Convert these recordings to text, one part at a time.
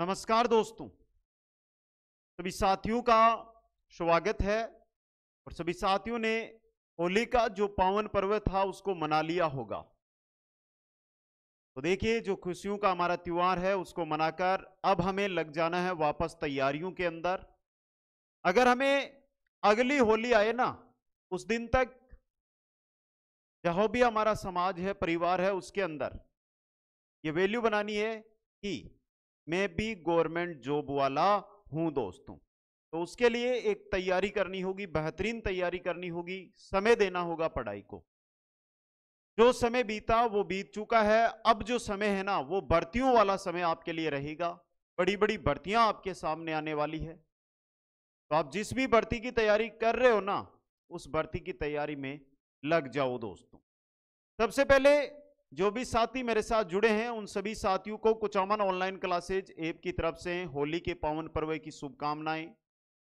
नमस्कार दोस्तों सभी साथियों का स्वागत है और सभी साथियों ने होली का जो पावन पर्व था उसको मना लिया होगा तो देखिए जो खुशियों का हमारा त्यौहार है उसको मनाकर अब हमें लग जाना है वापस तैयारियों के अंदर अगर हमें अगली होली आए ना उस दिन तक जो भी हमारा समाज है परिवार है उसके अंदर ये वैल्यू बनानी है कि मैं भी गवर्नमेंट जॉब वाला हूं दोस्तों तो उसके लिए एक तैयारी करनी होगी बेहतरीन तैयारी करनी होगी समय देना होगा पढ़ाई को जो समय बीता वो बीत चुका है अब जो समय है ना वो भर्तियों वाला समय आपके लिए रहेगा बड़ी बड़ी भर्तियां आपके सामने आने वाली है तो आप जिस भी भर्ती की तैयारी कर रहे हो ना उस भर्ती की तैयारी में लग जाओ दोस्तों सबसे पहले जो भी साथी मेरे साथ जुड़े हैं उन सभी साथियों को कुचामन ऑनलाइन क्लासेज ऐप की तरफ से होली के पावन पर्व की शुभकामनाएं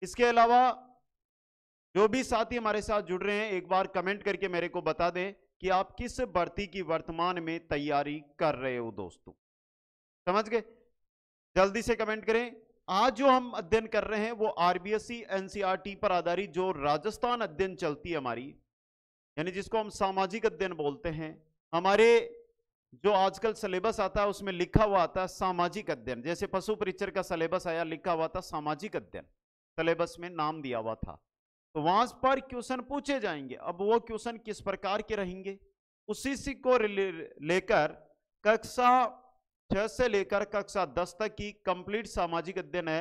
इसके अलावा जो भी साथी हमारे साथ जुड़ रहे हैं एक बार कमेंट करके मेरे को बता दें कि आप किस भर्ती की वर्तमान में तैयारी कर रहे हो दोस्तों समझ गए जल्दी से कमेंट करें आज जो हम अध्ययन कर रहे हैं वो आरबीएससी एनसीईआरटी पर आधारित जो राजस्थान अध्ययन चलती है हमारी यानी जिसको हम सामाजिक अध्ययन बोलते हैं हमारे जो आजकल सिलेबस आता है उसमें लिखा हुआ आता है सामाजिक अध्ययन जैसे पशु परिचर का सिलेबस आया लिखा हुआ था सामाजिक अध्ययन सिलेबस में नाम दिया हुआ था तो वहां पर क्वेश्चन पूछे जाएंगे अब वो क्वेश्चन किस प्रकार के रहेंगे उसी से को लेकर कक्षा छह से लेकर कक्षा दस तक की कंप्लीट सामाजिक अध्ययन है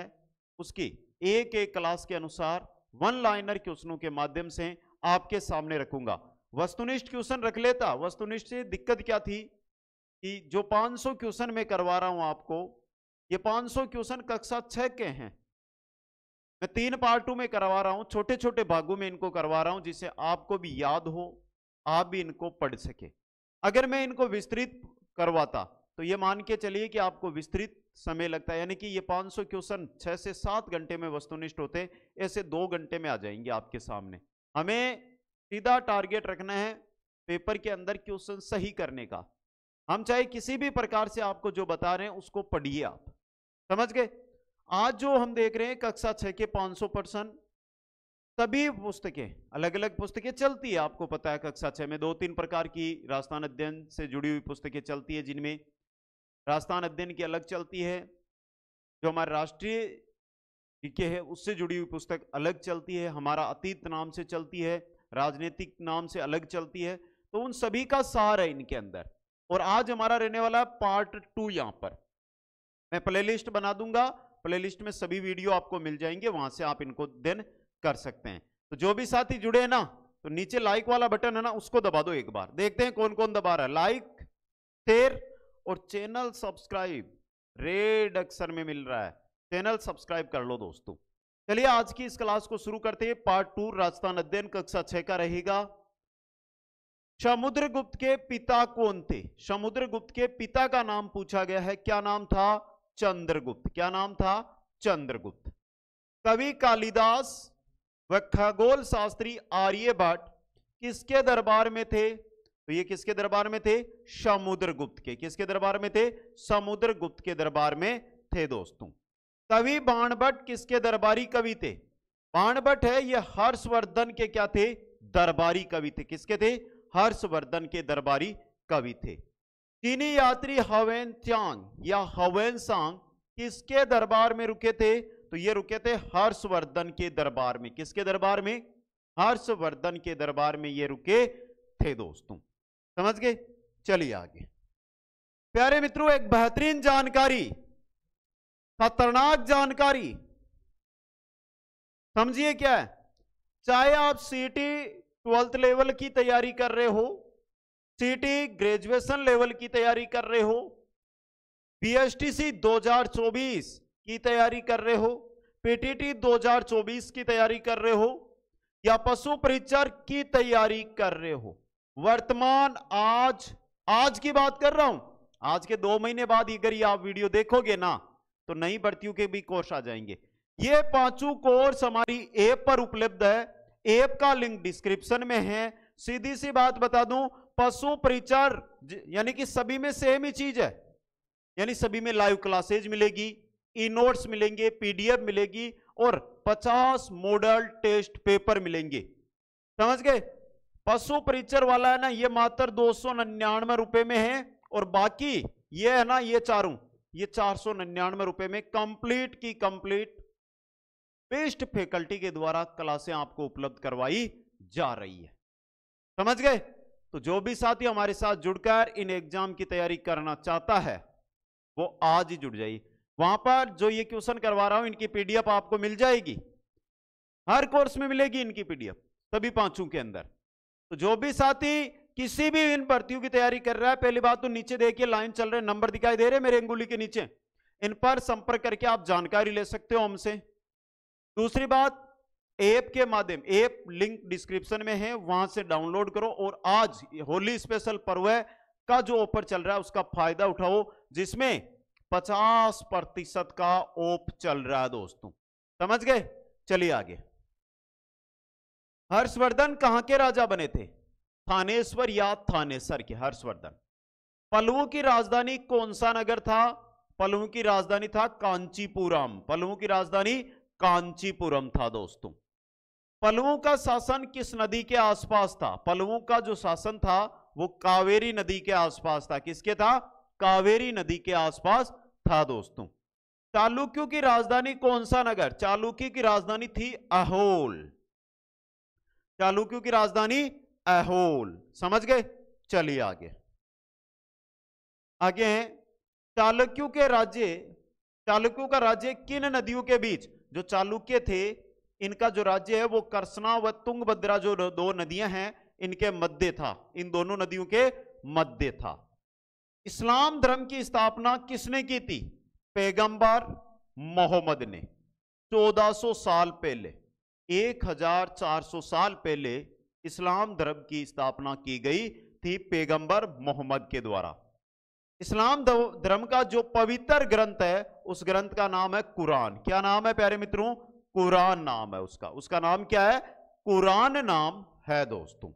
उसकी एक एक क्लास के अनुसार वन लाइनर क्वेश्चनों के माध्यम से आपके सामने रखूंगा वस्तुनिष्ठ क्वेश्चन रख लेता वस्तुनिष्ठ से दिक्कत क्या थी कि जो 500 क्वेश्चन में करवा रहा हूं आपको ये 500 क्वेश्चन कक्षा छह के हैं मैं तीन पार्टों में करवा रहा हूं छोटे छोटे भागों में इनको करवा रहा हूं जिससे आपको भी याद हो आप भी इनको पढ़ सके अगर मैं इनको विस्तृत करवाता तो ये मान के चलिए कि आपको विस्तृत समय लगता है यानी कि ये 500 क्वेश्चन छह से सात घंटे में वस्तुनिष्ठ होते ऐसे दो घंटे में आ जाएंगे आपके सामने हमें सीधा टारगेट रखना है पेपर के अंदर क्वेश्चन सही करने का हम चाहे किसी भी प्रकार से आपको जो बता रहे हैं उसको पढ़िए आप समझ गए आज जो हम देख रहे हैं कक्षा छह के 500 परसेंट सभी पुस्तकें अलग अलग पुस्तकें चलती है आपको पता है कक्षा छ में दो तीन प्रकार की राजस्थान अध्ययन से जुड़ी हुई पुस्तकें चलती है जिनमें राजस्थान अध्ययन की अलग चलती है जो हमारे राष्ट्रीय के है उससे जुड़ी हुई पुस्तक अलग चलती है हमारा अतीत नाम से चलती है राजनीतिक नाम से अलग चलती है तो उन सभी का सार है इनके अंदर और आज हमारा रहने वाला है पार्ट टू यहां पर मैं प्लेलिस्ट बना दूंगा प्लेलिस्ट में सभी वीडियो आपको मिल जाएंगे वहां से आप इनको देन कर सकते हैं तो जो भी साथी जुड़े हैं ना तो नीचे लाइक वाला बटन है ना उसको दबा दो एक बार देखते हैं कौन कौन दबा रहा है लाइक शेयर और चैनल सब्सक्राइब रेड अक्सर में मिल रहा है चैनल सब्सक्राइब कर लो दोस्तों चलिए आज की इस क्लास को शुरू करते हैं पार्ट टू राजस्थान अध्ययन कक्षा छह का रहेगा समुद्रगुप्त के पिता कौन थे समुद्रगुप्त के पिता का नाम पूछा गया है क्या नाम था चंद्रगुप्त क्या नाम था चंद्रगुप्त कवि कालिदास व खगोल शास्त्री आर्यभट्ट किसके दरबार में थे तो ये किसके दरबार में थे समुद्रगुप्त के किसके दरबार में थे समुद्रगुप्त के दरबार में थे दोस्तों कवि बाणभट्ट किसके दरबारी कवि थे बाणभट्ट है ये हर्षवर्धन के क्या थे दरबारी कवि थे किसके थे हर्षवर्धन के दरबारी कवि थे चीनी यात्री हवेन त्यांग या हवेन सांग किसके दरबार में रुके थे तो ये रुके थे हर्षवर्धन के दरबार में किसके दरबार में हर्षवर्धन के दरबार में ये रुके थे दोस्तों समझ गए चलिए आगे प्यारे मित्रों एक बेहतरीन जानकारी खतरनाक जानकारी समझिए क्या है चाहे आप सीटी ट्वेल्थ लेवल की तैयारी कर रहे हो सीटी ग्रेजुएशन लेवल की तैयारी कर रहे हो बीएसटीसी 2024 की तैयारी कर रहे हो पीटीटी 2024 की तैयारी कर रहे हो या पशु परिचर की तैयारी कर रहे हो वर्तमान आज आज की बात कर रहा हूं आज के दो महीने बाद अगर ये आप वीडियो देखोगे ना तो नई भर्तियों के भी कोर्स आ जाएंगे ये पांचों कोर्स हमारी ऐप पर उपलब्ध है ऐप का लिंक डिस्क्रिप्शन में है सीधी सी बात बता दूं पशु परिचर यानी कि सभी में सेम ही चीज है यानी सभी में लाइव क्लासेज मिलेगी ई नोट्स मिलेंगे पीडीएफ मिलेगी और 50 मॉडल टेस्ट पेपर मिलेंगे समझ गए पशु परिचर वाला है ना ये मात्र दो सौ रुपए में है और बाकी ये है ना ये चारों ये चार सौ निन्यानवे रुपए में कंप्लीट की कंप्लीट बेस्ट फैकल्टी के द्वारा क्लासें आपको उपलब्ध करवाई जा रही है समझ गए तो जो भी साथी हमारे साथ जुड़कर इन एग्जाम की तैयारी करना चाहता है वो आज ही जुड़ जाइए वहां पर जो ये क्वेश्चन करवा रहा हूं इनकी पीडीएफ आपको मिल जाएगी हर कोर्स में मिलेगी इनकी पीडीएफ सभी पांचों के अंदर तो जो भी साथी किसी भी इन भर्तियों की तैयारी कर रहा है पहली बात तो नीचे देखिए लाइन चल रहे नंबर दिखाई दे रहे मेरे अंगुली के नीचे इन पर संपर्क करके आप जानकारी ले सकते हो हमसे दूसरी बात ऐप के माध्यम ऐप लिंक डिस्क्रिप्शन में है वहां से डाउनलोड करो और आज होली स्पेशल पर्व का जो ऑफर चल रहा है उसका फायदा उठाओ जिसमें 50 प्रतिशत का ऑफ चल रहा है दोस्तों समझ गए चलिए आगे हर्षवर्धन कहां के राजा बने थे थानेश्वर या थानेसर के हर्षवर्धन पलवों की राजधानी कौन सा नगर था पलवों की राजधानी था कांचीपुरम पलवों की राजधानी कांचीपुरम था दोस्तों पलवों का शासन किस नदी के आसपास था पलवों का जो शासन था वो कावेरी नदी के आसपास था किसके था कावेरी नदी के आसपास था दोस्तों चालुक्यों की राजधानी कौन सा नगर चालुक्य की राजधानी थी अहोल चालुक्यों की राजधानी ए होल समझ गए चलिए आगे आगे हैं चालुक्यों के राज्य चालुक्यों का राज्य किन नदियों के बीच जो चालुक्य थे इनका जो राज्य है वो करसना व तुंगभद्रा जो दो नदियां हैं इनके मध्य था इन दोनों नदियों के मध्य था इस्लाम धर्म की स्थापना किसने की थी पैगंबर मोहम्मद ने 1400 साल पहले 1400 साल पहले इस्लाम धर्म की स्थापना की गई थी पैगंबर मोहम्मद के द्वारा इस्लाम धर्म का जो पवित्र ग्रंथ है उस ग्रंथ का नाम है कुरान क्या नाम है प्यारे मित्रों कुरान नाम है उसका उसका नाम क्या है कुरान नाम है दोस्तों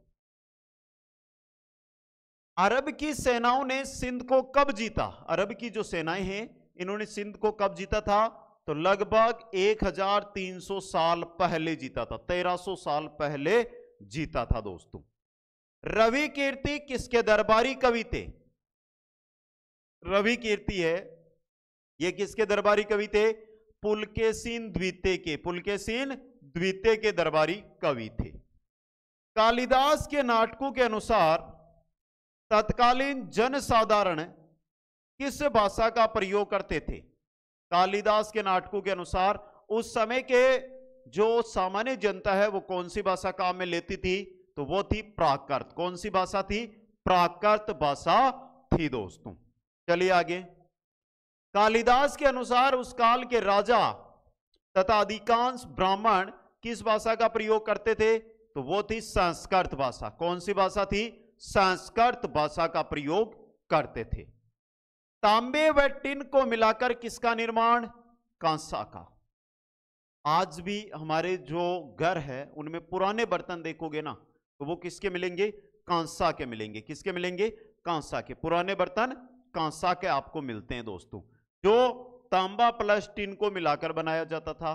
अरब की सेनाओं ने सिंध को कब जीता अरब की जो सेनाएं हैं इन्होंने सिंध को कब जीता था तो लगभग 1300 साल पहले जीता था 1300 साल पहले जीता था दोस्तों रवि कीर्ति किसके दरबारी कवि थे रवि कीर्ति है ये किसके दरबारी कवि थे पुलकेसीन द्वितीय के पुलकेसीन द्वितीय के दरबारी कवि थे कालिदास के नाटकों के अनुसार तत्कालीन जन साधारण किस भाषा का प्रयोग करते थे कालिदास के नाटकों के अनुसार उस समय के जो सामान्य जनता है वो कौन सी भाषा काम में लेती थी तो वो थी प्राकृत कौन सी भाषा थी प्राकृत भाषा थी दोस्तों चलिए आगे कालिदास के अनुसार उस काल के राजा तथा अधिकांश ब्राह्मण किस भाषा का प्रयोग करते थे तो वो थी संस्कृत भाषा कौन सी भाषा थी संस्कृत भाषा का प्रयोग करते थे तांबे व टिन को मिलाकर किसका निर्माण कांसा का आज भी हमारे जो घर है उनमें पुराने बर्तन देखोगे ना तो वो किसके मिलेंगे कांसा के मिलेंगे किसके मिलेंगे कांसा के पुराने बर्तन कांसा के आपको मिलते हैं दोस्तों जो तांबा प्लस टिन को मिलाकर बनाया जाता था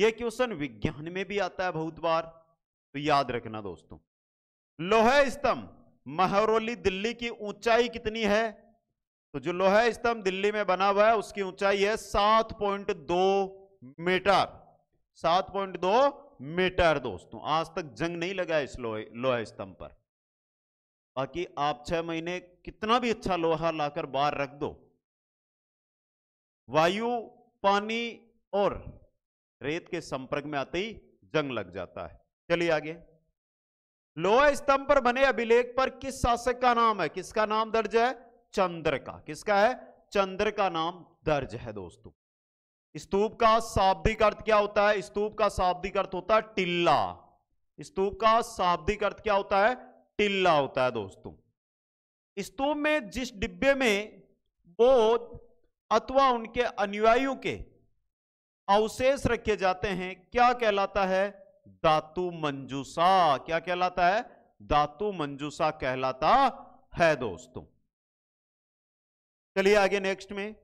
यह क्वेश्चन विज्ञान में भी आता है बहुत बार तो याद रखना दोस्तों लोहे स्तंभ महरौली दिल्ली की ऊंचाई कितनी है तो जो लोहे स्तंभ दिल्ली में बना हुआ है उसकी ऊंचाई है सात पॉइंट दो मीटर सात पॉइंट दो मीटर दोस्तों आज तक जंग नहीं लगा इस लोहे लोहे स्तंभ पर बाकी आप छह महीने कितना भी अच्छा लोहा लाकर बाहर रख दो वायु पानी और रेत के संपर्क में आते ही जंग लग जाता है चलिए आगे लोहा स्तंभ पर बने अभिलेख पर किस शासक का नाम है किसका नाम दर्ज है चंद्र का किसका है चंद्र का नाम दर्ज है दोस्तों स्तूप का शाब्दिक अर्थ क्या होता है स्तूप का शाब्दिक अर्थ होता है टिल्ला स्तूप का शाब्दिक अर्थ क्या होता है टिल्ला होता है दोस्तों स्तूप में जिस डिब्बे में बोध अथवा उनके अनुयायियों के अवशेष रखे जाते हैं क्या कहलाता है धातु मंजूसा क्या कहलाता है धातु मंजूसा कहलाता है दोस्तों चलिए आगे नेक्स्ट में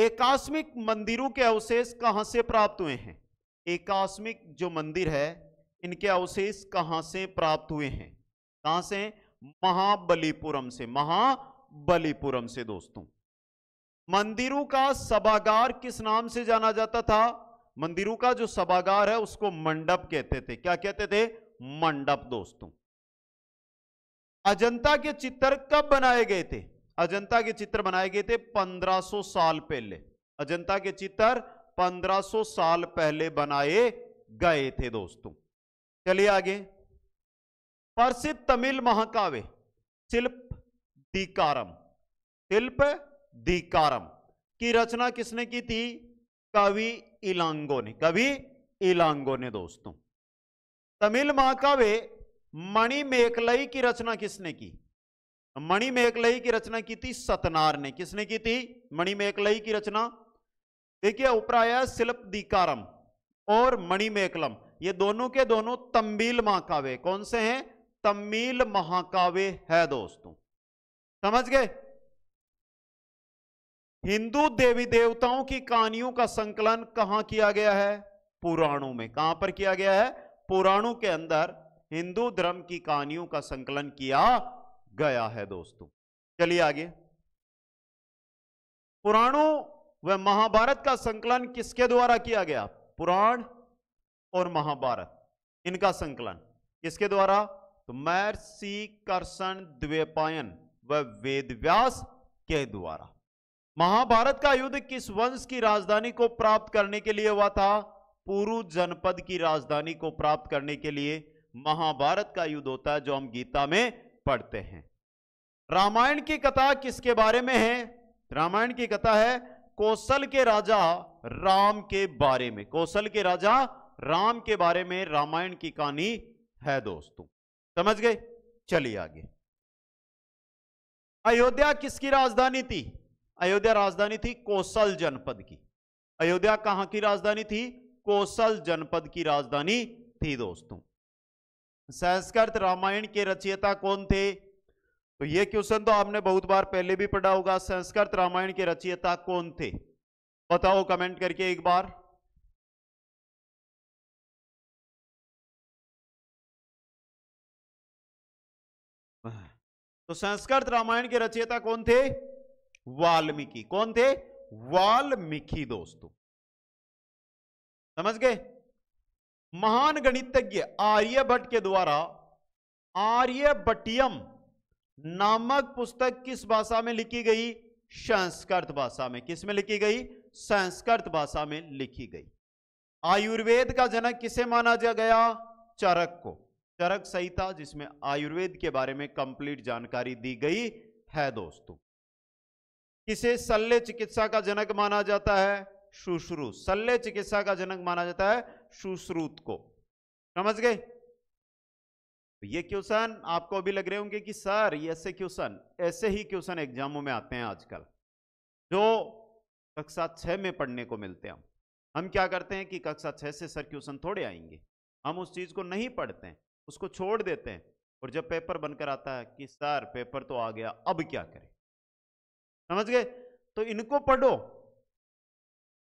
एकास्मिक मंदिरों के अवशेष कहां से प्राप्त हुए हैं एकास्मिक जो मंदिर है इनके अवशेष कहां से प्राप्त हुए हैं कहां से महाबलीपुरम से महाबलीपुरम से दोस्तों मंदिरों का सभागार किस नाम से जाना जाता था मंदिरों का जो सभागार है उसको मंडप कहते थे क्या कहते थे मंडप दोस्तों अजंता के चित्र कब बनाए गए थे अजंता के चित्र बनाए गए थे 1500 साल पहले अजंता के चित्र 1500 साल पहले बनाए गए थे दोस्तों चलिए आगे प्रसिद्ध तमिल महाकाव्य शिल्प दीकारम शिल्प दीकारम की रचना किसने की थी कवि इलांगो ने कवि इलांगो ने दोस्तों तमिल महाकाव्य मणिमेकलई की रचना किसने की मणि मेघलई की रचना की थी सतनार ने किसने की थी मणि मेघलई की रचना देखिए उपराया शिल्प दीकारम और मणि मेकलम ये दोनों के दोनों तमिल महाकाव्य कौन से हैं तमिल महाकाव्य है दोस्तों समझ गए हिंदू देवी देवताओं की कहानियों का संकलन कहां किया गया है पुराणों में कहां पर किया गया है पुराणों के अंदर हिंदू धर्म की कहानियों का संकलन किया गया है दोस्तों चलिए आगे पुराणों व महाभारत का संकलन किसके द्वारा किया गया पुराण और महाभारत इनका संकलन किसके द्वारा तो महर्षि कर्षण द्वेपायन व वेदव्यास के द्वारा महाभारत का युद्ध किस वंश की राजधानी को प्राप्त करने के लिए हुआ था पूर्व जनपद की राजधानी को प्राप्त करने के लिए महाभारत का युद्ध होता है जो हम गीता में पढ़ते हैं रामायण की कथा किसके बारे में है रामायण की कथा है कौशल के राजा राम के बारे में कौशल के राजा राम के बारे में रामायण की कहानी है दोस्तों समझ गए चलिए आगे अयोध्या किसकी राजधानी थी अयोध्या राजधानी थी कौशल जनपद की अयोध्या कहां की राजधानी थी कौशल जनपद की राजधानी थी दोस्तों संस्कृत रामायण के रचयिता कौन थे तो ये क्वेश्चन तो आपने बहुत बार पहले भी पढ़ा होगा संस्कृत रामायण के रचयिता कौन थे बताओ कमेंट करके एक बार तो संस्कृत रामायण के रचयिता कौन थे वाल्मीकि कौन थे वाल्मीकि दोस्तों समझ गए महान गणितज्ञ आर्यभट्ट के द्वारा आर्यभट्टियम नामक पुस्तक किस भाषा में लिखी गई संस्कृत भाषा में किस में लिखी गई संस्कृत भाषा में लिखी गई आयुर्वेद का जनक किसे माना जा गया चरक को चरक संहिता जिसमें आयुर्वेद के बारे में कंप्लीट जानकारी दी गई है दोस्तों किसे शल्य चिकित्सा का जनक माना जाता है शुश्रु शल्य चिकित्सा का जनक माना जाता है सुश्रुत को समझ गए तो ये क्वेश्चन आपको अभी लग रहे होंगे कि सर ये ऐसे क्वेश्चन ऐसे ही क्वेश्चन एग्जामों में आते हैं आजकल जो कक्षा छह में पढ़ने को मिलते हैं हम क्या करते हैं कि कक्षा छह से सर क्वेश्चन थोड़े आएंगे हम उस चीज़ को नहीं पढ़ते हैं उसको छोड़ देते हैं और जब पेपर बनकर आता है कि सर पेपर तो आ गया अब क्या करें समझ गए तो इनको पढ़ो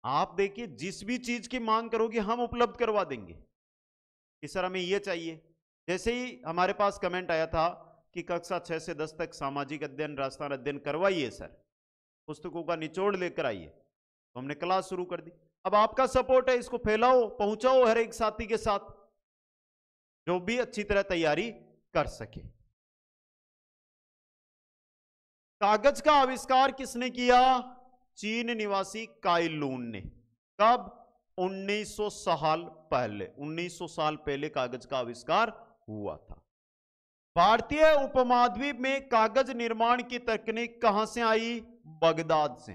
आप देखिए जिस भी चीज की मांग करोगे हम उपलब्ध करवा देंगे कि सर हमें यह चाहिए जैसे ही हमारे पास कमेंट आया था कि कक्षा छह से दस तक सामाजिक अध्ययन राजस्थान अध्ययन करवाइए सर पुस्तकों का निचोड़ लेकर आइए तो हमने क्लास शुरू कर दी अब आपका सपोर्ट है इसको फैलाओ पहुंचाओ हर एक साथी के साथ जो भी अच्छी तरह तैयारी कर सके कागज का आविष्कार किसने किया चीन निवासी काइलून ने कब 1900 साल पहले 1900 साल पहले कागज का आविष्कार हुआ था भारतीय उपमहाद्वीप में कागज निर्माण की तकनीक कहां से आई बगदाद से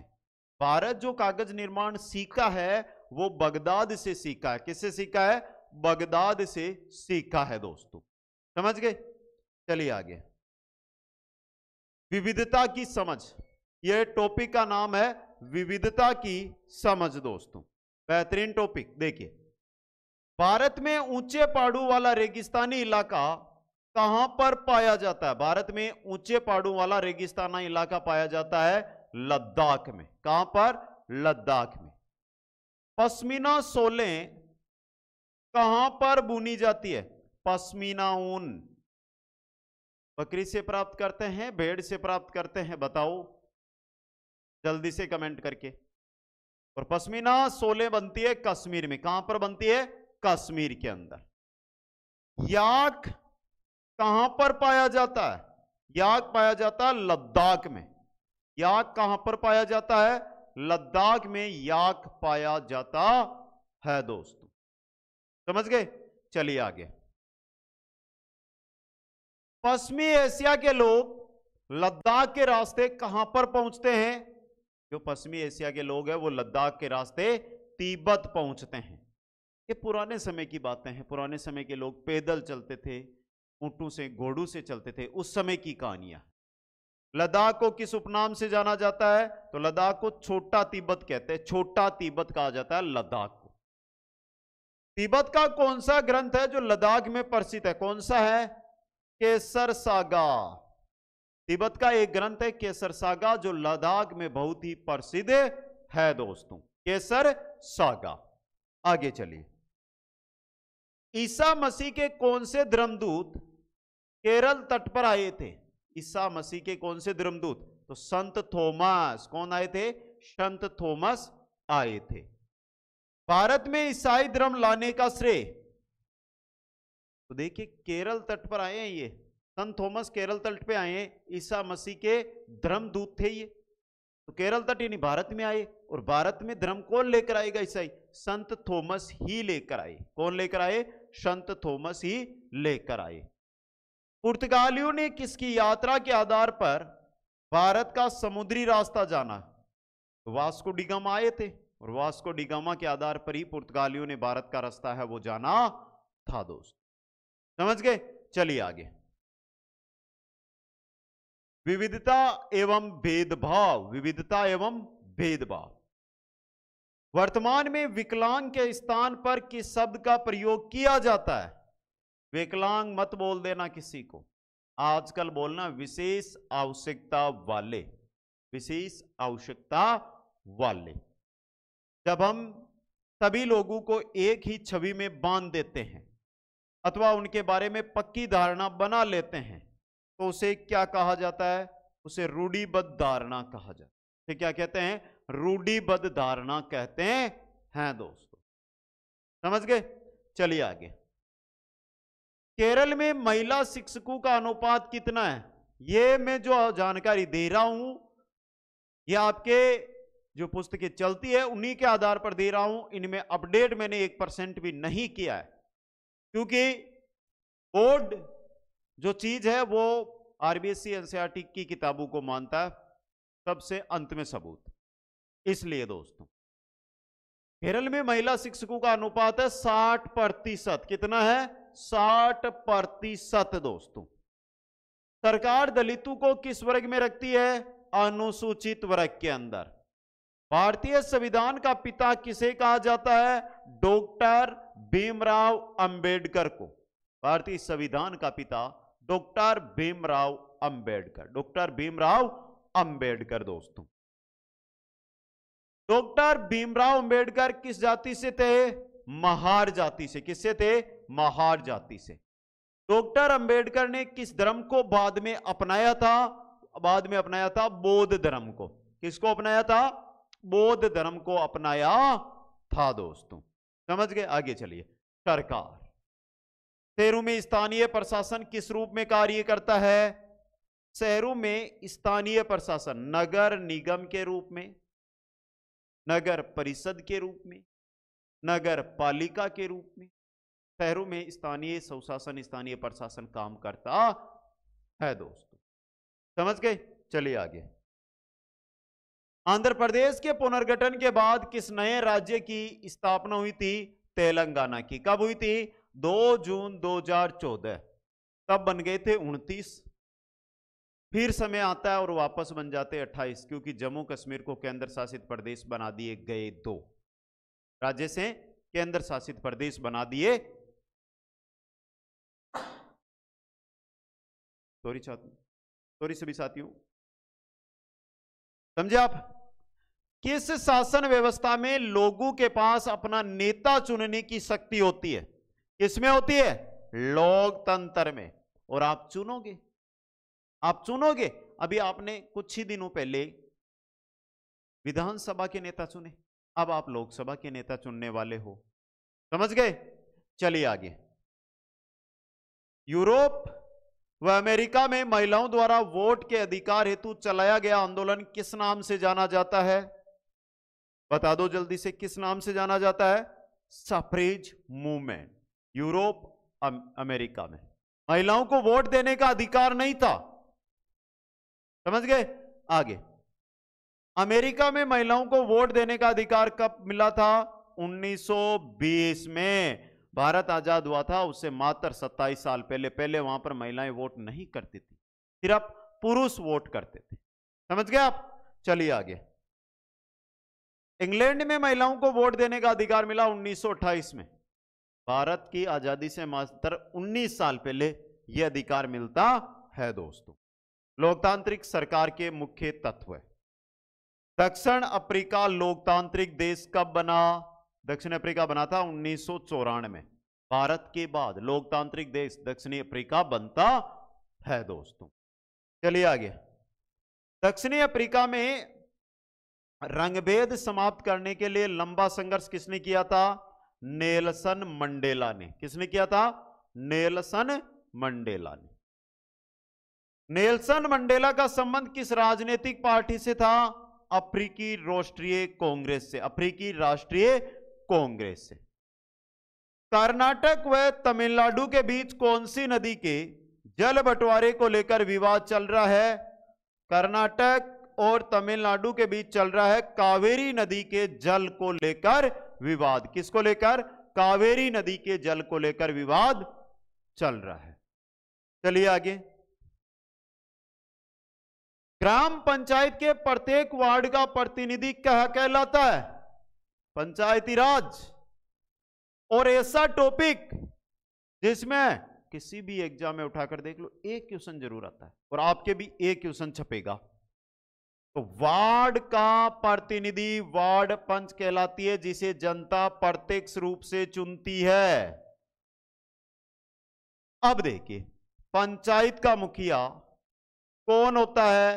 भारत जो कागज निर्माण सीखा है वो बगदाद से सीखा है किससे सीखा है बगदाद से सीखा है दोस्तों समझ गए चलिए आगे विविधता की समझ यह टॉपिक का नाम है विविधता की समझ दोस्तों बेहतरीन टॉपिक देखिए भारत में ऊंचे पहाड़ों वाला रेगिस्तानी इलाका कहां पर पाया जाता है भारत में ऊंचे पहाड़ों वाला रेगिस्तानी इलाका पाया जाता है लद्दाख में कहां पर लद्दाख में पश्मीना सोले कहां पर बुनी जाती है पश्मीना ऊन बकरी से प्राप्त करते हैं भेड़ से प्राप्त करते हैं बताओ जल्दी से कमेंट करके और पश्मीना सोले बनती है कश्मीर में कहां पर बनती है कश्मीर के अंदर याक कहां पर पाया जाता है याक पाया जाता है लद्दाख में याक कहां पर पाया जाता है लद्दाख में याक पाया जाता है दोस्तों समझ गए चलिए आगे पश्चिमी एशिया के लोग लद्दाख के रास्ते कहां पर पहुंचते हैं जो पश्चिमी एशिया के लोग हैं वो लद्दाख के रास्ते तिब्बत पहुंचते हैं ये पुराने समय की बातें हैं पुराने समय के लोग पैदल चलते थे ऊँटों से घोड़ों से चलते थे उस समय की कहानियाँ लद्दाख को किस उपनाम से जाना जाता है तो लद्दाख को छोटा तिब्बत कहते हैं छोटा तिब्बत कहा जाता है लद्दाख को तिब्बत का कौन सा ग्रंथ है जो लद्दाख में प्रसिद्ध है कौन सा है केसर सागा तिब्बत का एक ग्रंथ है केसर सागा जो लद्दाख में बहुत ही प्रसिद्ध है दोस्तों केसर सागा आगे चलिए ईसा मसीह के कौन से धर्मदूत केरल तट पर आए थे ईसा मसीह के कौन से धर्मदूत तो संत थोमस कौन आए थे संत थोमस आए थे भारत में ईसाई धर्म लाने का श्रेय तो देखिए केरल तट पर आए हैं ये संत थॉमस केरल तट पे आए ईसा मसीह के धर्म दूत थे ये तो केरल तट यानी भारत में आए और भारत में धर्म कौन लेकर आएगा ईसाई संत थॉमस ही लेकर आए कौन लेकर आए संत थॉमस ही लेकर आए पुर्तगालियों ने किसकी यात्रा के आधार पर भारत का समुद्री रास्ता जाना वास्को डिगामा आए थे और वास्को डिगामा के आधार पर ही पुर्तगालियों ने भारत का रास्ता है वो जाना था दोस्त समझ गए चलिए आगे विविधता एवं भेदभाव विविधता एवं भेदभाव वर्तमान में विकलांग के स्थान पर किस शब्द का प्रयोग किया जाता है विकलांग मत बोल देना किसी को आजकल बोलना विशेष आवश्यकता वाले विशेष आवश्यकता वाले जब हम सभी लोगों को एक ही छवि में बांध देते हैं अथवा उनके बारे में पक्की धारणा बना लेते हैं तो उसे क्या कहा जाता है उसे रूढ़ीबद्ध धारणा कहा जाता है ठीक क्या कहते हैं रूढ़ीबद्ध धारणा कहते हैं हैं दोस्तों समझ गए चलिए आगे केरल में महिला शिक्षकों का अनुपात कितना है ये मैं जो जानकारी दे रहा हूं ये आपके जो पुस्तकें चलती है उन्हीं के आधार पर दे रहा हूं इनमें अपडेट मैंने एक परसेंट भी नहीं किया है क्योंकि बोर्ड जो चीज़ है वो आरबीएससी एनसीईआरटी की किताबों को मानता है सबसे अंत में सबूत इसलिए दोस्तों केरल में महिला शिक्षकों का अनुपात है साठ प्रतिशत कितना है साठ प्रतिशत दोस्तों सरकार दलितों को किस वर्ग में रखती है अनुसूचित वर्ग के अंदर भारतीय संविधान का पिता किसे कहा जाता है डॉक्टर भीमराव अंबेडकर को भारतीय संविधान का पिता डॉक्टर भीमराव अंबेडकर डॉक्टर भीमराव अंबेडकर दोस्तों डॉक्टर भीमराव अंबेडकर किस जाति से थे महार जाति से किससे थे महार जाति से डॉक्टर अंबेडकर ने किस धर्म को बाद में अपनाया था बाद में अपनाया था बौद्ध धर्म को किसको अपनाया था बौद्ध धर्म को अपनाया था दोस्तों समझ गए आगे चलिए सरकार शहरों में स्थानीय प्रशासन किस रूप में कार्य करता है शहरों में स्थानीय प्रशासन नगर निगम के रूप में नगर परिषद के रूप में नगर पालिका के रूप में शहरों में स्थानीय सुशासन स्थानीय प्रशासन काम करता है दोस्तों समझ गए चलिए आगे आंध्र प्रदेश के पुनर्गठन के बाद किस नए राज्य की स्थापना हुई थी तेलंगाना की कब हुई थी दो जून 2014 तब बन गए थे 29 फिर समय आता है और वापस बन जाते 28 क्योंकि जम्मू कश्मीर को केंद्र शासित प्रदेश बना दिए गए दो राज्य से केंद्र शासित प्रदेश बना दिए सॉरी साथियों सॉरी सभी साथियों समझे आप किस शासन व्यवस्था में लोगों के पास अपना नेता चुनने की शक्ति होती है किसमें होती है लोकतंत्र में और आप चुनोगे आप चुनोगे अभी आपने कुछ ही दिनों पहले विधानसभा के नेता चुने अब आप लोकसभा के नेता चुनने वाले हो समझ गए चलिए आगे यूरोप व अमेरिका में महिलाओं द्वारा वोट के अधिकार हेतु चलाया गया आंदोलन किस नाम से जाना जाता है बता दो जल्दी से किस नाम से जाना जाता है सफरेज मूवमेंट यूरोप अमेरिका में महिलाओं को वोट देने का अधिकार नहीं था समझ गए आगे अमेरिका में महिलाओं को वोट देने का अधिकार कब मिला था 1920 में भारत आजाद हुआ था उससे मात्र 27 साल पहले पहले वहां पर महिलाएं वोट नहीं करती थी सिर्फ पुरुष वोट करते थे समझ गए आप चलिए आगे इंग्लैंड में महिलाओं को वोट देने का अधिकार मिला 1928 में भारत की आजादी से मात्र 19 साल पहले यह अधिकार मिलता है दोस्तों लोकतांत्रिक सरकार के मुख्य तत्व दक्षिण अफ्रीका लोकतांत्रिक देश कब बना दक्षिण अफ्रीका बना था उन्नीस में भारत के बाद लोकतांत्रिक देश दक्षिणी अफ्रीका बनता है दोस्तों चलिए आगे दक्षिणी अफ्रीका में रंगभेद समाप्त करने के लिए लंबा संघर्ष किसने किया था नेलसन मंडेला ने किसने किया था नेलसन मंडेला ने नेल्सन मंडेला का संबंध किस राजनीतिक पार्टी से था अफ्रीकी राष्ट्रीय कांग्रेस से अफ्रीकी राष्ट्रीय कांग्रेस से कर्नाटक व तमिलनाडु के बीच कौन सी नदी के जल बंटवारे को लेकर विवाद चल रहा है कर्नाटक और तमिलनाडु के बीच चल रहा है कावेरी नदी के जल को लेकर विवाद किसको लेकर कावेरी नदी के जल को लेकर विवाद चल रहा है चलिए आगे ग्राम पंचायत के प्रत्येक वार्ड का प्रतिनिधि कह कहलाता है पंचायती राज और ऐसा टॉपिक जिसमें किसी भी एग्जाम में उठाकर देख लो एक क्वेश्चन जरूर आता है और आपके भी एक क्वेश्चन छपेगा तो वार्ड का प्रतिनिधि वार्ड पंच कहलाती है जिसे जनता प्रत्यक्ष रूप से चुनती है अब देखिए पंचायत का मुखिया कौन होता है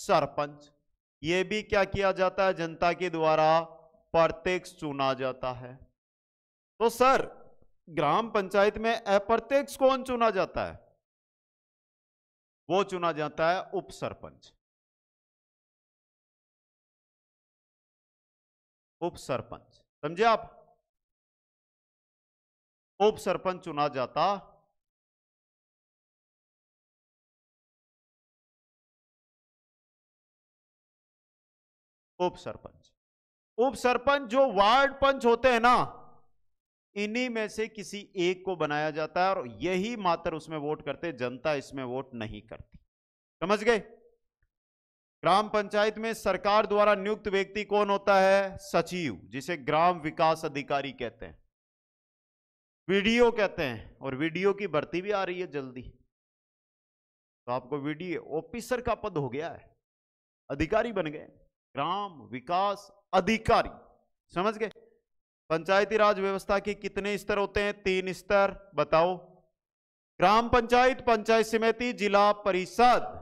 सरपंच यह भी क्या किया जाता है जनता के द्वारा प्रत्यक्ष चुना जाता है तो सर ग्राम पंचायत में अप्रत्यक्ष कौन चुना जाता है वो चुना जाता है उप सरपंच उप सरपंच समझे आप उप सरपंच चुना जाता उप सरपंच उप सरपंच जो वार्ड पंच होते हैं ना इन्हीं में से किसी एक को बनाया जाता है और यही मात्र उसमें वोट करते जनता इसमें वोट नहीं करती समझ गए ग्राम पंचायत में सरकार द्वारा नियुक्त व्यक्ति कौन होता है सचिव जिसे ग्राम विकास अधिकारी कहते हैं वीडियो कहते हैं और वीडियो की भर्ती भी आ रही है जल्दी तो आपको वीडियो ऑफिसर का पद हो गया है अधिकारी बन गए ग्राम विकास अधिकारी समझ गए पंचायती राज व्यवस्था के कितने स्तर होते हैं तीन स्तर बताओ ग्राम पंचायत पंचायत समिति जिला परिषद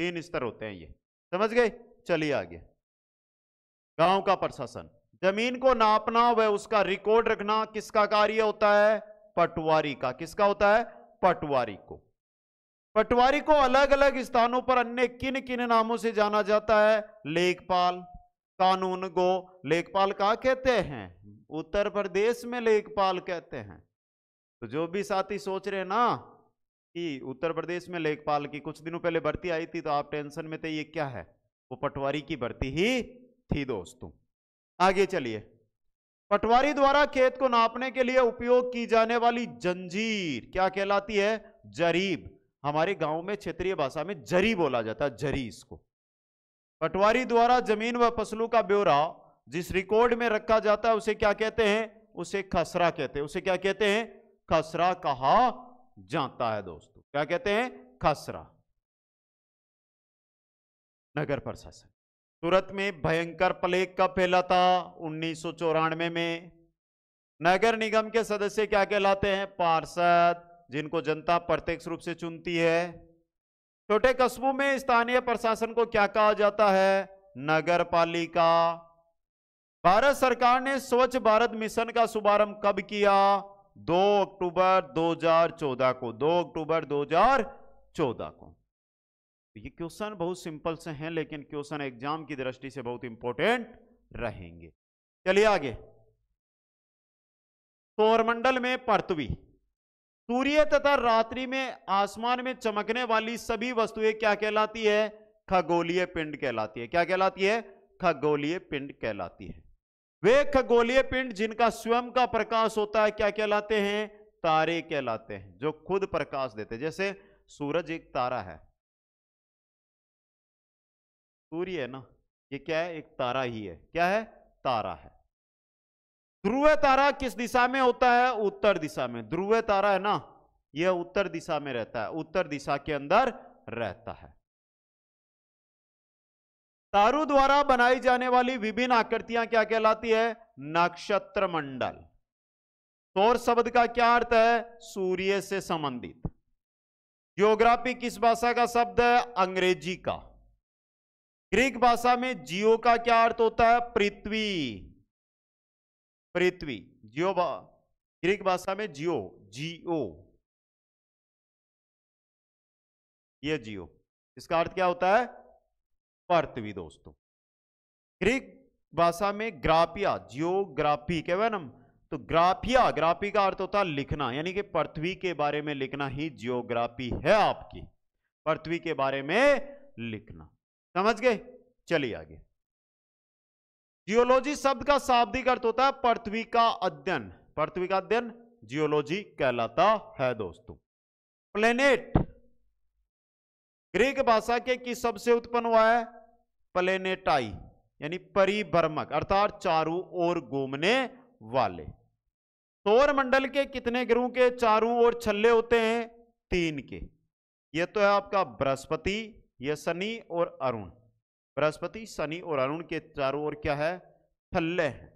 तीन स्तर होते हैं ये समझ गए चलिए आगे गांव का प्रशासन जमीन को नापना व उसका रिकॉर्ड रखना किसका कार्य होता है पटवारी का किसका होता है पटवारी को पटवारी को अलग अलग स्थानों पर अन्य किन किन नामों से जाना जाता है लेखपाल कानून गो लेखपाल कहा कहते हैं उत्तर प्रदेश में लेखपाल कहते हैं तो जो भी साथी सोच रहे हैं ना कि उत्तर प्रदेश में लेखपाल की कुछ दिनों पहले भर्ती आई थी तो आप टेंशन में थे ये क्या है वो पटवारी की भर्ती ही थी दोस्तों आगे चलिए पटवारी द्वारा खेत को नापने के लिए उपयोग की जाने वाली जंजीर क्या कहलाती है जरीब हमारे गांव में क्षेत्रीय भाषा में जरी बोला जाता है जरी इसको पटवारी द्वारा जमीन व फसलों का ब्यौरा जिस रिकॉर्ड में रखा जाता है उसे क्या कहते हैं उसे खसरा कहते हैं उसे क्या कहते हैं खसरा कहा जाता है दोस्तों क्या कहते हैं खसरा नगर प्रशासन सूरत में भयंकर प्लेग कब फैला था उन्नीस में नगर निगम के सदस्य क्या कहलाते हैं पार्षद जिनको जनता प्रत्यक्ष रूप से चुनती है छोटे कस्बों में स्थानीय प्रशासन को क्या कहा जाता है नगर पालिका भारत सरकार ने स्वच्छ भारत मिशन का शुभारंभ कब किया 2 अक्टूबर 2014 को 2 अक्टूबर 2014 को ये क्वेश्चन बहुत सिंपल से हैं लेकिन क्वेश्चन एग्जाम की दृष्टि से बहुत इंपॉर्टेंट रहेंगे चलिए आगे सौरमंडल में पृथ्वी सूर्य तथा रात्रि में आसमान में चमकने वाली सभी वस्तुएं क्या कहलाती है खगोलीय पिंड कहलाती है क्या कहलाती है खगोलीय पिंड कहलाती है वे खगोलीय पिंड जिनका स्वयं का प्रकाश होता है क्या कहलाते हैं तारे कहलाते हैं जो खुद प्रकाश देते हैं जैसे सूरज एक तारा है सूर्य है ना ये क्या है एक तारा ही है क्या है तारा है ध्रुव तारा किस दिशा में होता है उत्तर दिशा में ध्रुव तारा है ना यह उत्तर दिशा में रहता है उत्तर दिशा के अंदर रहता है तारु द्वारा बनाई जाने वाली विभिन्न आकृतियां क्या कहलाती है नक्षत्र मंडल सौर शब्द का क्या अर्थ है सूर्य से संबंधित जियोग्राफी किस भाषा का शब्द है अंग्रेजी का ग्रीक भाषा में जियो का क्या अर्थ होता है पृथ्वी पृथ्वी जियो ग्रीक भाषा में जियो जियो ये जियो इसका अर्थ क्या होता है पार्थवी दोस्तों ग्रीक भाषा में ग्राफिया जियोग्राफी कहवा नम तो ग्राफिया ग्राफी का अर्थ होता है लिखना यानी कि पृथ्वी के बारे में लिखना ही जियोग्राफी है आपकी पृथ्वी के बारे में लिखना समझ गए चलिए आगे जियोलॉजी शब्द का शाब्दिक अर्थ होता है पृथ्वी का अध्ययन पृथ्वी का अध्ययन जियोलॉजी कहलाता है दोस्तों प्लेनेट ग्रीक भाषा के किस शब्द से उत्पन्न हुआ है प्लेनेटाई यानी परिभ्रमक अर्थात चारों ओर घूमने वाले सौर मंडल के कितने ग्रहों के चारों ओर छल्ले होते हैं तीन के ये तो है आपका बृहस्पति ये शनि और अरुण बृहस्पति शनि और अरुण के चारों ओर क्या है छल्ले हैं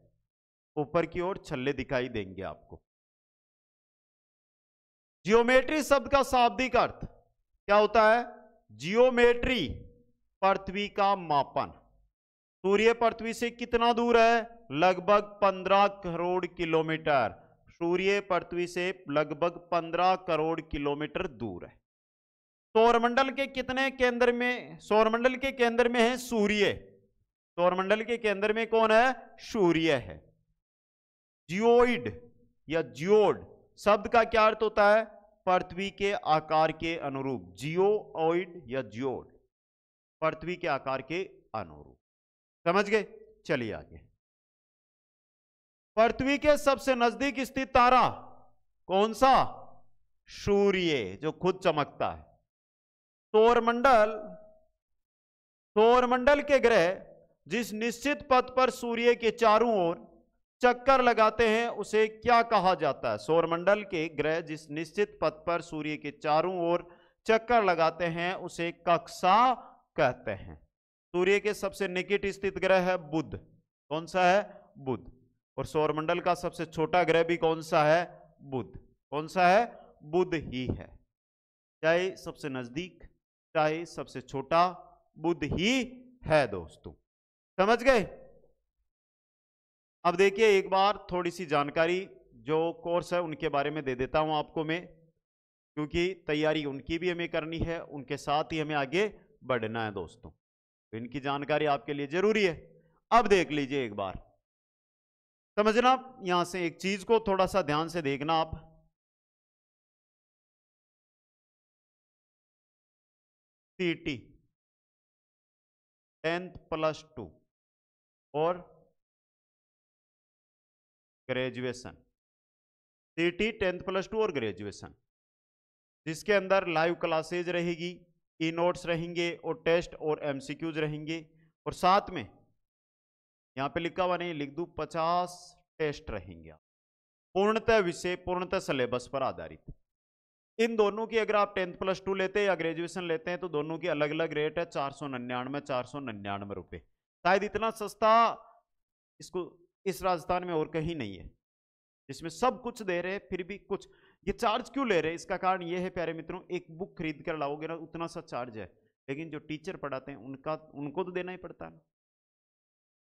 ऊपर की ओर छल्ले दिखाई देंगे आपको जियोमेट्री शब्द का शाब्दिक अर्थ क्या होता है जियोमेट्री पृथ्वी का मापन सूर्य पृथ्वी से कितना दूर है लगभग 15 करोड़ किलोमीटर सूर्य पृथ्वी से लगभग 15 करोड़ किलोमीटर दूर है सौरमंडल के कितने केंद्र में सौरमंडल के केंद्र में है सूर्य सौरमंडल के केंद्र में कौन है सूर्य है जियोइड या जियोड शब्द का क्या अर्थ होता है पृथ्वी के आकार के अनुरूप जियोइड या जियोड पृथ्वी के आकार के अनुरूप समझ गए चलिए आगे पृथ्वी के सबसे नजदीक स्थित तारा कौन सा सूर्य जो खुद चमकता है सौरमंडल सौरमंडल के ग्रह जिस निश्चित पथ पर सूर्य के चारों ओर चक्कर लगाते हैं उसे क्या कहा जाता है सौरमंडल के ग्रह जिस निश्चित पथ पर सूर्य के चारों ओर चक्कर लगाते हैं उसे कक्षा कहते हैं सूर्य के सबसे निकट स्थित ग्रह है बुध कौन सा है बुध और सौरमंडल का सबसे छोटा ग्रह भी कौन सा है बुध कौन सा है बुध ही है चाहे सबसे नजदीक चाहे सबसे छोटा बुध ही है दोस्तों समझ गए अब देखिए एक बार थोड़ी सी जानकारी जो कोर्स है उनके बारे में दे देता हूं आपको मैं क्योंकि तैयारी उनकी भी हमें करनी है उनके साथ ही हमें आगे बढ़ना है दोस्तों तो इनकी जानकारी आपके लिए जरूरी है अब देख लीजिए एक बार समझना यहां से एक चीज को थोड़ा सा ध्यान से देखना आप टी टेंथ प्लस टू और graduation T tenth plus two और ग्रेजुएशन जिसके अंदर लाइव क्लासेज रहेगी ई नोट्स रहेंगे और टेस्ट और एम रहेंगे और साथ में यहाँ पे लिखा हुआ नहीं लिख दू पचास टेस्ट रहेंगे पूर्णतः विषय पूर्णतः सिलेबस पर आधारित इन दोनों की अगर आप टेंथ प्लस टू लेते हैं या ग्रेजुएशन लेते हैं तो दोनों की अलग अलग रेट है चार सौ नन्यानवे चार सौ नन्यानवे रुपये शायद इतना सस्ता इसको इस राजस्थान में और कहीं नहीं है जिसमें सब कुछ दे रहे फिर भी कुछ ये चार्ज क्यों ले रहे हैं इसका कारण ये है प्यारे मित्रों एक बुक खरीद कर लाओगे ना उतना सा चार्ज है लेकिन जो टीचर पढ़ाते हैं उनका उनको तो देना ही पड़ता है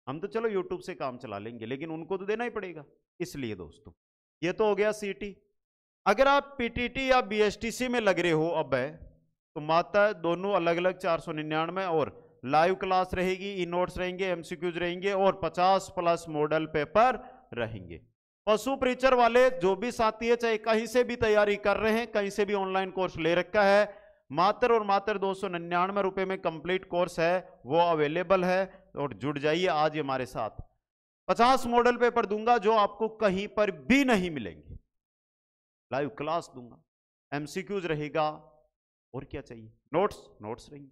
हम तो चलो यूट्यूब से काम चला लेंगे लेकिन उनको तो देना ही पड़ेगा इसलिए दोस्तों ये तो हो गया सी अगर आप पी या बी में लग रहे हो अब तो माता दोनों अलग अलग चार सौ निन्यानवे और लाइव क्लास रहेगी ई e नोट्स रहेंगे एमसीक्यूज रहेंगे और 50 प्लस मॉडल पेपर रहेंगे पशु प्रीचर वाले जो भी साथी है चाहे कहीं से भी तैयारी कर रहे हैं कहीं से भी ऑनलाइन कोर्स ले रखा है मात्र और मात्र दो सौ निन्यानवे में कंप्लीट कोर्स है वो अवेलेबल है और जुड़ जाइए आज हमारे साथ पचास मॉडल पेपर दूंगा जो आपको कहीं पर भी नहीं मिलेंगे लाइव क्लास दूंगा एमसीक्यूज रहेगा और क्या चाहिए नोट्स नोट्स रहेंगे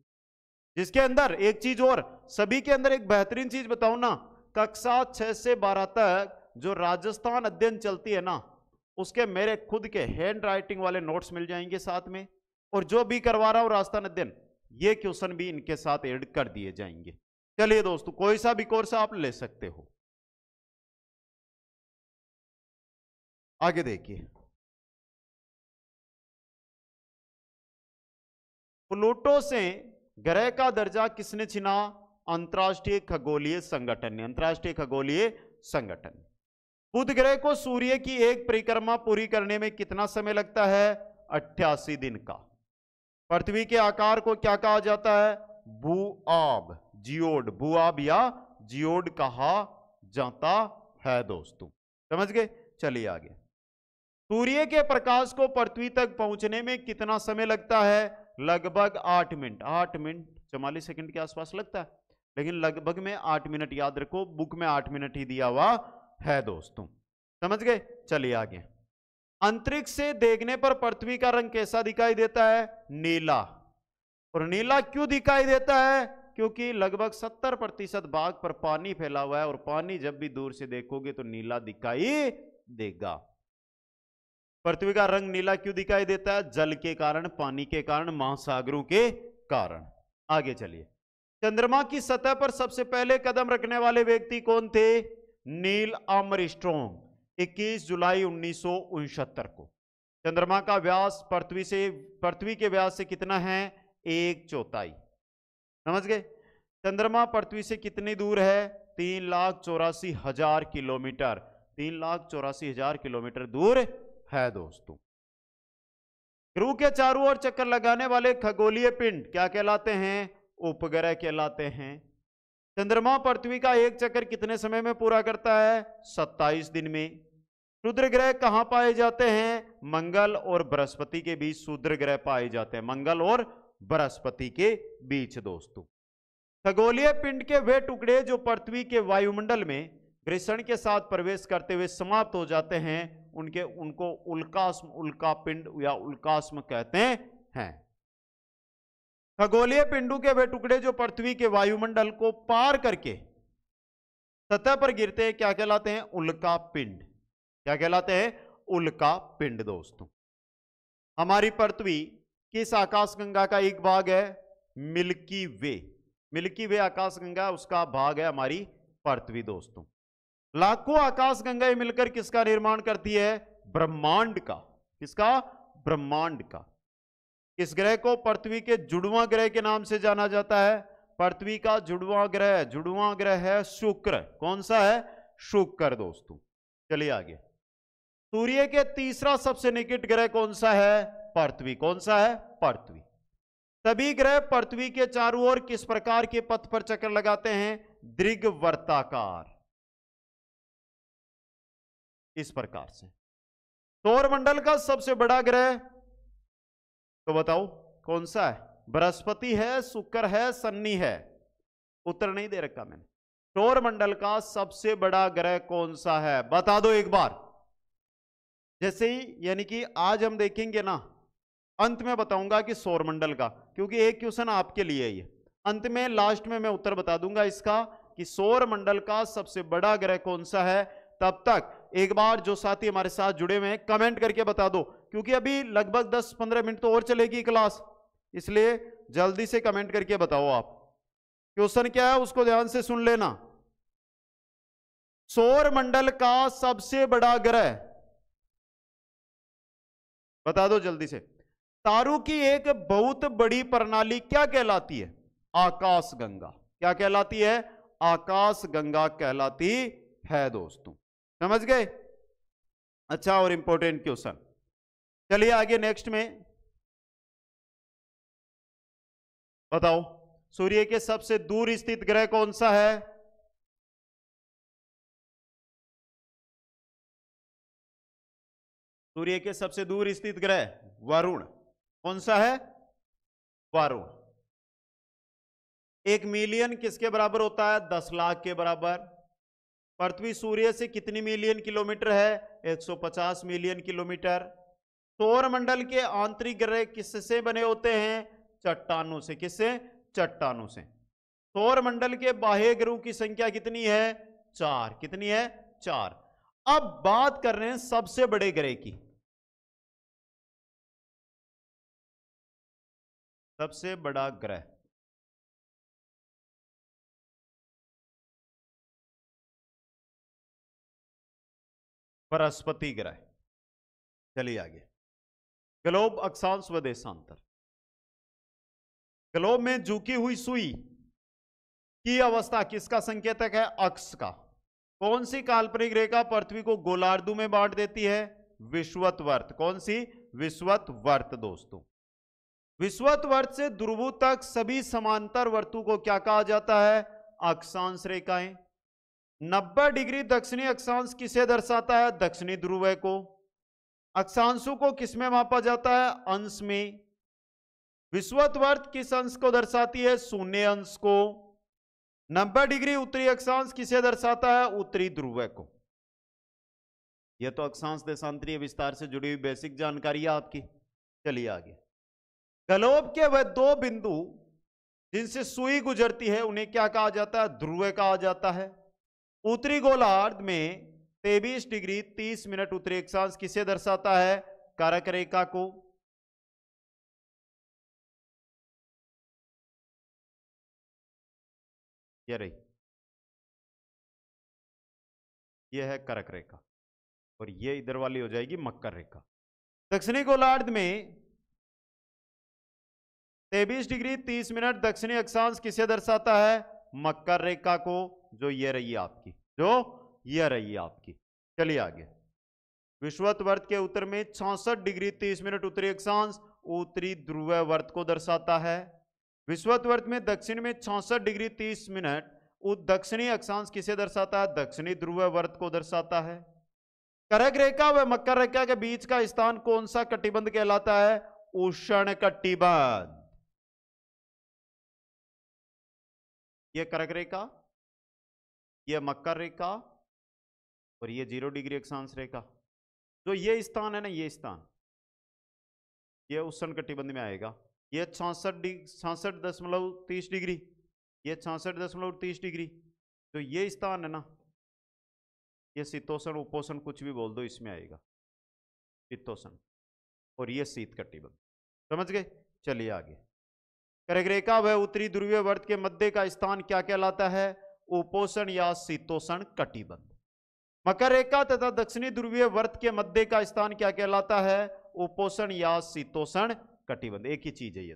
जिसके अंदर एक चीज और सभी के अंदर एक बेहतरीन चीज बताऊ ना कक्षा छह से बारह तक जो राजस्थान अध्ययन चलती है ना उसके मेरे खुद के हैंड राइटिंग वाले नोट्स मिल जाएंगे साथ में और जो भी करवा रहा हूं राजस्थान अध्ययन ये क्वेश्चन भी इनके साथ एड कर दिए जाएंगे चलिए दोस्तों कोई सा भी कोर्स आप ले सकते हो आगे देखिए प्लूटो से ग्रह का दर्जा किसने छिना अंतर्राष्ट्रीय खगोलीय संगठन ने अंतर्राष्ट्रीय खगोलीय संगठन बुध ग्रह को सूर्य की एक परिक्रमा पूरी करने में कितना समय लगता है अट्ठासी दिन का पृथ्वी के आकार को क्या कहा जाता है बुआब जियोड बुआब या जियोड कहा जाता है दोस्तों समझ गए चलिए आगे सूर्य के प्रकाश को पृथ्वी तक पहुंचने में कितना समय लगता है लगभग आठ मिनट आठ मिनट चौवालीस सेकंड के आसपास लगता है लेकिन लगभग में आठ मिनट याद रखो बुक में आठ मिनट ही दिया हुआ है दोस्तों समझ गए चलिए आगे अंतरिक्ष से देखने पर पृथ्वी का रंग कैसा दिखाई देता है नीला और नीला क्यों दिखाई देता है क्योंकि लगभग 70 प्रतिशत भाग पर पानी फैला हुआ है और पानी जब भी दूर से देखोगे तो नीला दिखाई देगा पृथ्वी का रंग नीला क्यों दिखाई देता है जल के कारण पानी के कारण महासागरों के कारण आगे चलिए चंद्रमा की सतह पर सबसे पहले कदम रखने वाले व्यक्ति कौन थे नील अमर स्ट्रोंग इक्कीस जुलाई उन्नीस को चंद्रमा का व्यास पृथ्वी से पृथ्वी के व्यास से कितना है एक चौथाई समझ गए चंद्रमा पृथ्वी से कितनी दूर है तीन लाख चौरासी हजार किलोमीटर तीन लाख चौरासी हजार किलोमीटर दूर है दोस्तों ध्रुव के चारों ओर चक्कर लगाने वाले खगोलीय पिंड क्या कहलाते हैं उपग्रह कहलाते हैं चंद्रमा पृथ्वी का एक चक्कर कितने समय में पूरा करता है 27 दिन में शूद्र ग्रह कहाँ पाए जाते हैं मंगल और बृहस्पति के बीच शूद्र ग्रह पाए जाते हैं मंगल और बृहस्पति के बीच दोस्तों खगोलीय पिंड के वे टुकड़े जो पृथ्वी के वायुमंडल में घर्षण के साथ प्रवेश करते हुए समाप्त हो जाते हैं उनके उनको उल्कास्म उल्का पिंड या उल्कास्म कहते हैं खगोलीय पिंडू के वे टुकड़े जो पृथ्वी के वायुमंडल को पार करके सतह पर गिरते हैं क्या कहलाते हैं उल्का पिंड क्या कहलाते हैं उल्का पिंड दोस्तों हमारी पृथ्वी किस आकाशगंगा का एक भाग है मिल्की वे मिल्की वे आकाशगंगा उसका भाग है हमारी पृथ्वी दोस्तों लाखों आकाशगंगाएं मिलकर किसका निर्माण करती है ब्रह्मांड का किसका ब्रह्मांड का इस ग्रह को पृथ्वी के जुड़वा ग्रह के नाम से जाना जाता है पृथ्वी का जुड़वा ग्रह जुड़वा ग्रह है शुक्र कौन सा है शुक्र दोस्तों चलिए आगे सूर्य के तीसरा सबसे निकट ग्रह कौन सा है पृथ्वी कौन सा है पृथ्वी सभी ग्रह पृथ्वी के चारों ओर किस प्रकार के पथ पर चक्कर लगाते हैं दीर्घ वर्ताकार इस प्रकार से सौर मंडल का सबसे बड़ा ग्रह तो बताओ कौन सा है बृहस्पति है शुक्र है सन्नी है उत्तर नहीं दे रखा मैंने सौर मंडल का सबसे बड़ा ग्रह कौन सा है बता दो एक बार जैसे ही यानी कि आज हम देखेंगे ना अंत में बताऊंगा कि सौर मंडल का क्योंकि एक क्वेश्चन आपके लिए ही है अंत में लास्ट में मैं उत्तर बता दूंगा इसका कि सौर मंडल का सबसे बड़ा ग्रह कौन सा है तब तक एक बार जो साथी हमारे साथ जुड़े हुए हैं कमेंट करके बता दो क्योंकि अभी लगभग 10-15 मिनट तो और चलेगी क्लास इसलिए जल्दी से कमेंट करके बताओ आप क्वेश्चन क्या है उसको ध्यान से सुन लेना सौर मंडल का सबसे बड़ा ग्रह बता दो जल्दी से तारू की एक बहुत बड़ी प्रणाली क्या कहलाती है आकाश गंगा क्या कहलाती है आकाश गंगा कहलाती है दोस्तों समझ गए अच्छा और इंपॉर्टेंट क्वेश्चन चलिए आगे नेक्स्ट में बताओ सूर्य के सबसे दूर स्थित ग्रह कौन सा है सूर्य के सबसे दूर स्थित ग्रह वरुण कौन सा है वरुण एक मिलियन किसके बराबर होता है दस लाख के बराबर पृथ्वी सूर्य से कितनी मिलियन किलोमीटर है एक सौ पचास मिलियन किलोमीटर मंडल के आंतरिक ग्रह किससे बने होते हैं चट्टानों से किससे चट्टानों से मंडल के बाह्य ग्रहों की संख्या कितनी है चार कितनी है चार अब बात कर रहे हैं सबसे बड़े ग्रह की सबसे बड़ा ग्रह बृहस्पति ग्रह चलिए आगे ग्लोब व देशांतर ग्लोब में झुकी हुई सुई की अवस्था किसका संकेतक है अक्ष का कौन सी काल्पनिक रेखा पृथ्वी को गोलार्धु में बांट देती है विश्वत वर्त कौन सी विश्वत वर्त दोस्तों विश्वत वर्त से ध्रुव तक सभी समांतर वर्तु को क्या कहा जाता है अक्षांश रेखाएं 90 डिग्री दक्षिणी अक्षांश किसे दर्शाता है दक्षिणी ध्रुव को अक्षांशु को किसमें मापा जाता है अंश में विश्वत वर्त किस अंश को दर्शाती है शून्य अंश को नब्बे डिग्री उत्तरी अक्षांश किसे दर्शाता है उत्तरी ध्रुव को यह तो अक्षांश देशांतरीय विस्तार से जुड़ी हुई बेसिक जानकारी है आपकी चलिए आगे गलोब के वह दो बिंदु जिनसे सुई गुजरती है उन्हें क्या कहा जाता है ध्रुव कहा जाता है उत्तरी गोलार्ध में तेबीस डिग्री तीस मिनट उत्तरी अक्षांश किसे दर्शाता है कारक रेखा को यह रही यह है कारक रेखा और ये इधर वाली हो जाएगी मकर रेखा दक्षिणी गोलार्ध में तेबीस डिग्री तीस मिनट दक्षिणी अक्षांश किसे दर्शाता है मकर रेखा को जो ये रही आपकी जो यह रही आपकी चलिए आगे विश्वत वर्त के उत्तर में चौसठ डिग्री तीस मिनट उत्तरी अक्षांश उत्तरी ध्रुव वर्त को दर्शाता है विश्वत वर्त में दक्षिण में चौसठ डिग्री तीस मिनट दक्षिणी अक्षांश किसे दर्शाता है दक्षिणी ध्रुव वर्त को दर्शाता है करक रेखा व मकर रेखा के बीच का स्थान कौन सा कटिबंध कहलाता है उष्ण कटिबंध यह करक रेखा यह मकर रेखा और ये जीरो डिग्री अक्षांश रेखा जो ये स्थान है ना ये स्थान ये उष्ण कटिबंध में आएगा ये छासठ डिग्री छासठ दशमलव तीस डिग्री ये छासठ दशमलव तीस डिग्री तो ये स्थान है ना ये शीतोषण उपोषण कुछ भी बोल दो इसमें आएगा शीतोषण और ये शीत कटिबंध समझ गए चलिए आगे कर्क रेखा वह उत्तरी ध्रुवीय वर्त के मध्य का स्थान क्या कहलाता है उपोषण या शीतोषण कटिबंध मकर रेखा तथा दक्षिणी ध्रुवीय वर्त के मध्य का स्थान क्या कहलाता है उपोषण या शीतोषण कटिबंध एक ही चीज है ये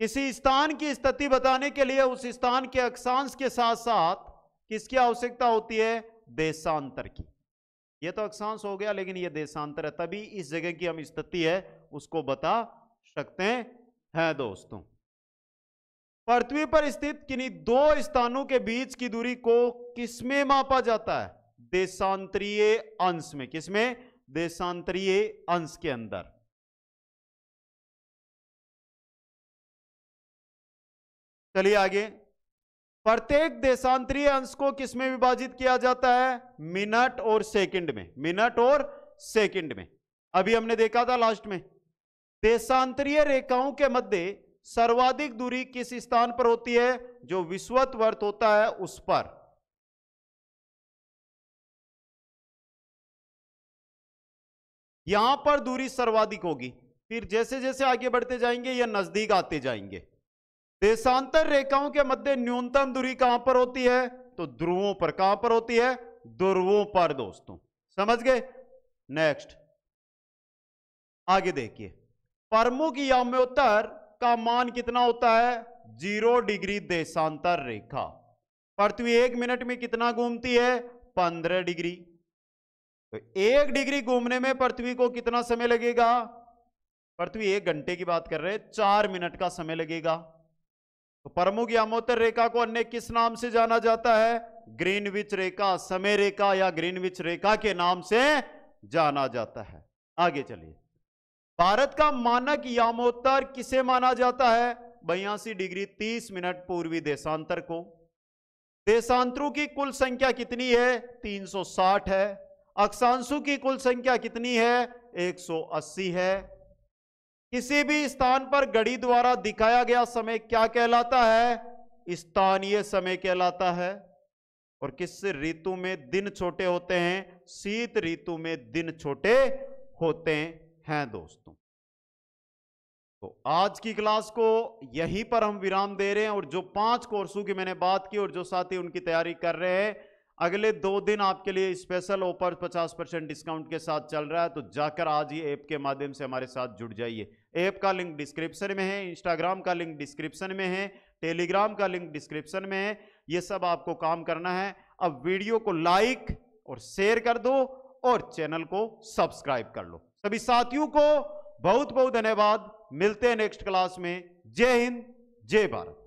किसी स्थान की स्थिति बताने के लिए उस स्थान के अक्षांश के साथ साथ किसकी आवश्यकता होती है देशांतर की ये तो अक्षांश हो गया लेकिन ये देशांतर है तभी इस जगह की हम स्थिति है उसको बता सकते हैं दोस्तों पृथ्वी पर स्थित किन्हीं दो स्थानों के बीच की दूरी को किसमें मापा जाता है देशांतरीय अंश में किसमें देशांतरीय अंश के अंदर चलिए आगे प्रत्येक देशांतरीय अंश को किसमें विभाजित किया जाता है मिनट और सेकंड में मिनट और सेकंड में अभी हमने देखा था लास्ट में देशांतरीय रेखाओं के मध्य सर्वाधिक दूरी किस स्थान पर होती है जो विश्वत वर्त होता है उस पर यहां पर दूरी सर्वाधिक होगी फिर जैसे जैसे आगे बढ़ते जाएंगे या नजदीक आते जाएंगे देशांतर रेखाओं के मध्य न्यूनतम दूरी कहां पर होती है तो ध्रुवों पर कहां पर होती है ध्रुवों पर दोस्तों समझ गए नेक्स्ट आगे देखिए प्रमुख याम्योत्तर का मान कितना होता है जीरो डिग्री देशांतर रेखा पृथ्वी एक मिनट में कितना घूमती है पंद्रह डिग्री तो एक डिग्री घूमने में पृथ्वी को कितना समय लगेगा पृथ्वी एक घंटे की बात कर रहे हैं चार मिनट का समय लगेगा तो प्रमुख यामोत्तर रेखा को अन्य किस नाम से जाना जाता है विच रेखा समय रेखा या विच रेखा के नाम से जाना जाता है आगे चलिए भारत का मानक यामोत्तर किसे माना जाता है बयासी डिग्री 30 मिनट पूर्वी देशांतर को देशांतरों की कुल संख्या कितनी है 360 है अक्षांशों की कुल संख्या कितनी है 180 है किसी भी स्थान पर घड़ी द्वारा दिखाया गया समय क्या कहलाता है स्थानीय समय कहलाता है और किस ऋतु में दिन छोटे होते हैं शीत ऋतु में दिन छोटे होते हैं हैं दोस्तों तो आज की क्लास को यहीं पर हम विराम दे रहे हैं और जो पांच कोर्सों की मैंने बात की और जो साथी उनकी तैयारी कर रहे हैं अगले दो दिन आपके लिए स्पेशल ऑफर 50 परसेंट डिस्काउंट के साथ चल रहा है तो जाकर आज ही ऐप के माध्यम से हमारे साथ जुड़ जाइए ऐप का लिंक डिस्क्रिप्शन में है इंस्टाग्राम का लिंक डिस्क्रिप्शन में है टेलीग्राम का लिंक डिस्क्रिप्शन में है ये सब आपको काम करना है अब वीडियो को लाइक और शेयर कर दो और चैनल को सब्सक्राइब कर लो सभी साथियों को बहुत बहुत धन्यवाद मिलते हैं नेक्स्ट क्लास में जय हिंद जय भारत